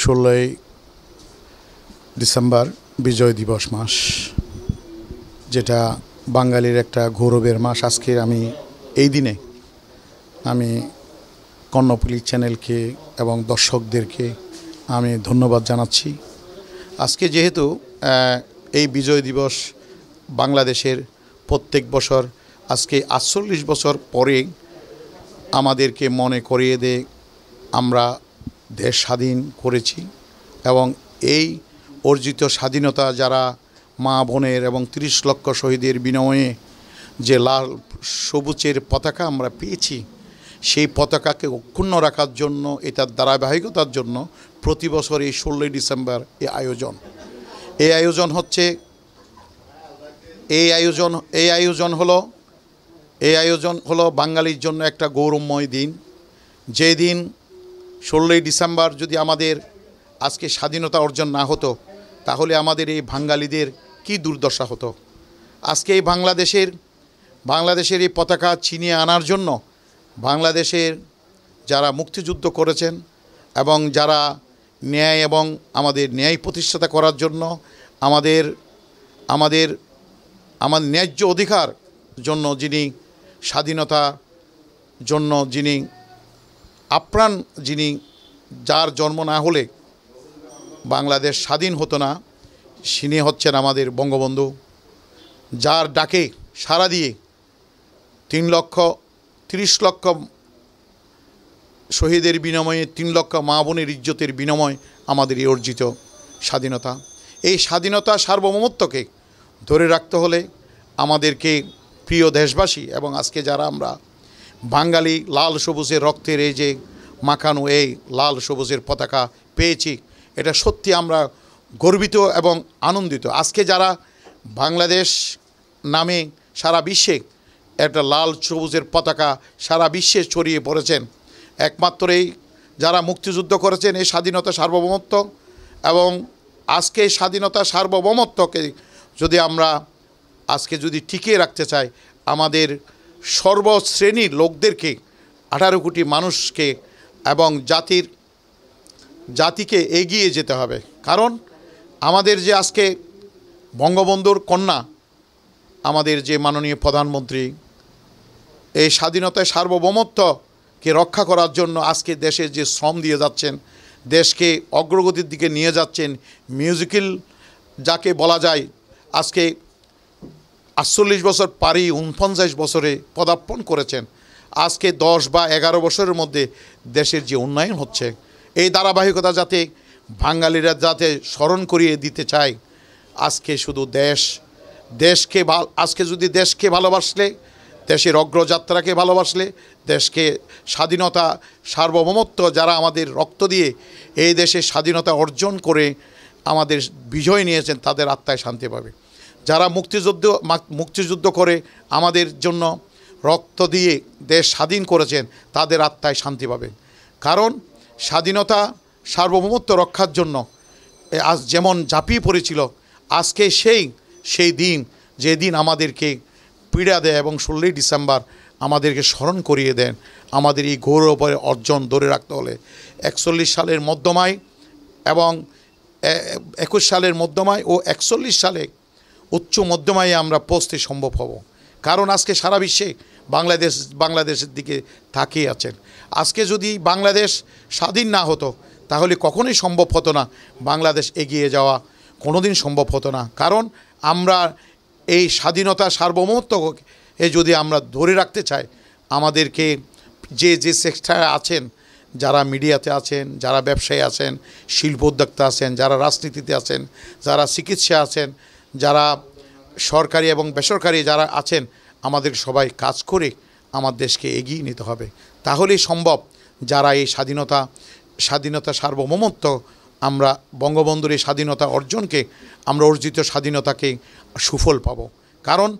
ষোলোই ডিসেম্বর বিজয় দিবস মাস যেটা বাঙালির একটা গৌরবের মাস আজকের আমি এই দিনে আমি কর্ণপুলি চ্যানেলকে এবং দর্শকদেরকে আমি ধন্যবাদ জানাচ্ছি আজকে যেহেতু এই বিজয় দিবস বাংলাদেশের প্রত্যেক বছর আজকে আটচল্লিশ বছর পরে আমাদেরকে মনে করিয়ে দেয় আমরা দেশ স্বাধীন করেছি এবং এই অর্জিত স্বাধীনতা যারা মা বোনের এবং ৩০ লক্ষ শহীদের বিনিময়ে যে লাল সবুজের পতাকা আমরা পেয়েছি সেই পতাকাকে অক্ষুণ্ণ রাখার জন্য এটার ধারাবাহিকতার জন্য প্রতি বছর এই ষোলোই ডিসেম্বর এ আয়োজন এই আয়োজন হচ্ছে এই আয়োজন এই আয়োজন হলো এই আয়োজন হলো বাঙালির জন্য একটা গৌরবময় দিন যেদিন ষোলোই ডিসেম্বর যদি আমাদের আজকে স্বাধীনতা অর্জন না হতো তাহলে আমাদের এই বাঙালিদের কি দুর্দশা হতো আজকে এই বাংলাদেশের বাংলাদেশের এই পতাকা ছিনিয়ে আনার জন্য বাংলাদেশের যারা মুক্তিযুদ্ধ করেছেন এবং যারা ন্যায় এবং আমাদের ন্যায় প্রতিষ্ঠাতা করার জন্য আমাদের আমাদের আমার ন্যায্য অধিকার জন্য যিনি স্বাধীনতা জন্য যিনি আপ্রাণ যিনি যার জন্ম না হলে বাংলাদেশ স্বাধীন হতো না সিনে হচ্ছেন আমাদের বঙ্গবন্ধু যার ডাকে সারা দিয়ে তিন লক্ষ তিরিশ লক্ষ শহীদের বিনিময়ে তিন লক্ষ মা বোনের ইজ্জতের বিনিময় আমাদের এই অর্জিত স্বাধীনতা এই স্বাধীনতা সার্বভৌমত্বকে ধরে রাখতে হলে আমাদেরকে প্রিয় দেশবাসী এবং আজকে যারা আমরা বাঙালি লাল সবুজের রক্তের এই যে মাখানো এই লাল সবুজের পতাকা পেয়েছি এটা সত্যি আমরা গর্বিত এবং আনন্দিত আজকে যারা বাংলাদেশ নামে সারা বিশ্বে একটা লাল সবুজের পতাকা সারা বিশ্বে ছড়িয়ে পড়েছেন একমাত্র এই যারা মুক্তিযুদ্ধ করেছেন এই স্বাধীনতা সার্বভৌমত্ব এবং আজকে স্বাধীনতা সার্বভৌমত্বকে যদি আমরা আজকে যদি টিকিয়ে রাখতে চাই আমাদের সর্বশ্রেণীর লোকদেরকে আঠারো কোটি মানুষকে এবং জাতির জাতিকে এগিয়ে যেতে হবে কারণ আমাদের যে আজকে বঙ্গবন্ধুর কন্যা আমাদের যে মাননীয় প্রধানমন্ত্রী এই স্বাধীনতায় সার্বভৌমত্বকে রক্ষা করার জন্য আজকে দেশে যে শ্রম দিয়ে যাচ্ছেন দেশকে অগ্রগতির দিকে নিয়ে যাচ্ছেন মিউজিক্যাল যাকে বলা যায় আজকে আটচল্লিশ বছর পারি উনপঞ্চাশ বছরে পদার্পণ করেছেন আজকে দশ বা এগারো বছরের মধ্যে দেশের যে উন্নয়ন হচ্ছে এই ধারাবাহিকতা যাতে বাঙালিরা যাতে স্মরণ করিয়ে দিতে চায় আজকে শুধু দেশ দেশকে আজকে যদি দেশকে ভালোবাসলে দেশের অগ্রযাত্রাকে ভালোবাসলে দেশকে স্বাধীনতা সার্বভৌমত্ব যারা আমাদের রক্ত দিয়ে এই দেশে স্বাধীনতা অর্জন করে আমাদের বিজয় নিয়েছেন তাদের আত্মায় শান্তি পাবে যারা মুক্তিযুদ্ধ মুক্তিযুদ্ধ করে আমাদের জন্য রক্ত দিয়ে দেশ স্বাধীন করেছেন তাদের আত্মায় শান্তি পাবেন কারণ স্বাধীনতা সার্বভৌমত্ব রক্ষার জন্য আজ যেমন ঝাঁপিয়ে পড়েছিল আজকে সেই সেই দিন যেদিন আমাদেরকে পীড়া দেয় এবং ষোলোই ডিসেম্বর আমাদেরকে স্মরণ করিয়ে দেন আমাদের এই গৌরবের অর্জন ধরে রাখতে হলে একচল্লিশ সালের মধ্যমায় এবং একুশ সালের মধ্যমায় ও একচল্লিশ সালে উচ্চ মধ্যমায় আমরা পৌঁছতে সম্ভব হব কারণ আজকে সারা বিশ্বে বাংলাদেশ বাংলাদেশের দিকে তাকিয়ে আছেন আজকে যদি বাংলাদেশ স্বাধীন না হতো তাহলে কখনোই সম্ভব হতো না বাংলাদেশ এগিয়ে যাওয়া কোনোদিন সম্ভব হতো না কারণ আমরা এই স্বাধীনতা এ যদি আমরা ধরে রাখতে চাই আমাদেরকে যে যে সেক্টরে আছেন যারা মিডিয়াতে আছেন যারা ব্যবসায়ী আছেন শিল্প উদ্যোক্তা আছেন যারা রাজনীতিতে আছেন যারা চিকিৎসা আছেন যারা সরকারি এবং বেসরকারি যারা আছেন আমাদের সবাই কাজ করে আমার দেশকে এগিয়ে নিতে হবে তাহলেই সম্ভব যারা এই স্বাধীনতা স্বাধীনতা সার্বভৌমত্ব আমরা বঙ্গবন্ধুর এই স্বাধীনতা অর্জনকে আমরা অর্জিত স্বাধীনতাকে সুফল পাব কারণ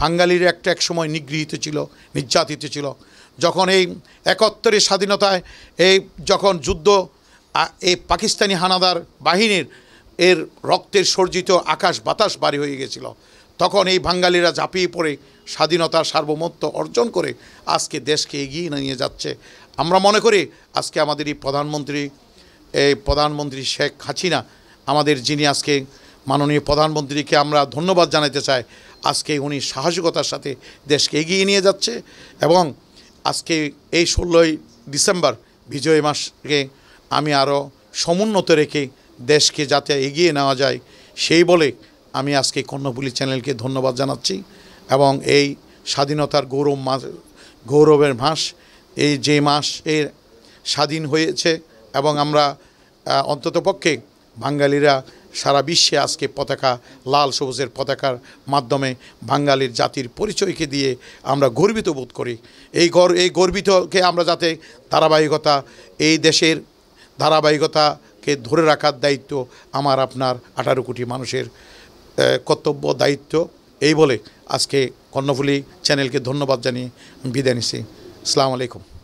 বাঙালির একটা এক সময় নিগৃহীত ছিল নির্যাতিত ছিল যখন এই একাত্তরের স্বাধীনতায় এই যখন যুদ্ধ এই পাকিস্তানি হানাদার বাহিনীর এর রক্তের সর্জিত আকাশ বাতাস বাড়ি হয়ে গেছিল তখন এই বাঙালিরা ঝাঁপিয়ে পড়ে স্বাধীনতার সার্বভৌমত্ব অর্জন করে আজকে দেশকে এগিয়ে নিয়ে যাচ্ছে আমরা মনে করি আজকে আমাদের এই প্রধানমন্ত্রী এই প্রধানমন্ত্রী শেখ হাসিনা আমাদের যিনি আজকে মাননীয় প্রধানমন্ত্রীকে আমরা ধন্যবাদ জানাতে চাই আজকে উনি সাহসিকতার সাথে দেশকে এগিয়ে নিয়ে যাচ্ছে এবং আজকে এই ষোলোই ডিসেম্বর বিজয় মাসকে আমি আরও সমুন্নত রেখে দেশকে যাতে এগিয়ে নেওয়া যায় সেই বলে আমি আজকে কর্ণপুলি চ্যানেলকে ধন্যবাদ জানাচ্ছি এবং এই স্বাধীনতার গৌরব মাস গৌরবের মাস এই যে মাস এর স্বাধীন হয়েছে এবং আমরা অন্ততপক্ষে বাঙালিরা সারা বিশ্বে আজকে পতাকা লাল সবুজের পতাকার মাধ্যমে বাঙালির জাতির পরিচয়কে দিয়ে আমরা গর্বিত বোধ করি এই গর এই গর্বিতকে আমরা যাতে ধারাবাহিকতা এই দেশের ধারাবাহিকতা কে ধরে রাখার দায়িত্ব আমার আপনার আঠারো কোটি মানুষের কর্তব্য দায়িত্ব এই বলে আজকে কর্ণফুলি চ্যানেলকে ধন্যবাদ জানিয়ে বিদায় নিচ্ছি আসসালামু আলাইকুম